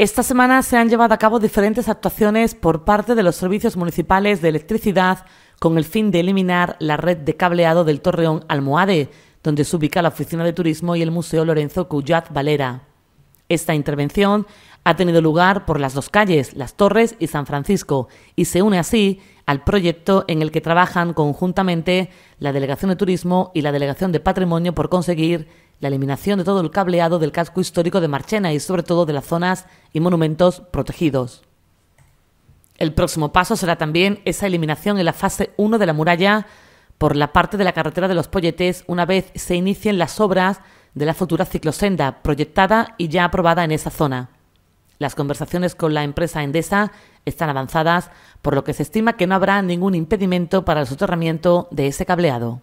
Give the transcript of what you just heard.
Esta semana se han llevado a cabo diferentes actuaciones por parte de los servicios municipales de electricidad con el fin de eliminar la red de cableado del Torreón Almohade, donde se ubica la Oficina de Turismo y el Museo Lorenzo Cuyat Valera. Esta intervención ha tenido lugar por las dos calles, Las Torres y San Francisco, y se une así al proyecto en el que trabajan conjuntamente la Delegación de Turismo y la Delegación de Patrimonio por conseguir la eliminación de todo el cableado del casco histórico de Marchena y sobre todo de las zonas y monumentos protegidos. El próximo paso será también esa eliminación en la fase 1 de la muralla por la parte de la carretera de los Polletes una vez se inicien las obras de la futura ciclosenda proyectada y ya aprobada en esa zona. Las conversaciones con la empresa Endesa están avanzadas, por lo que se estima que no habrá ningún impedimento para el soterramiento de ese cableado.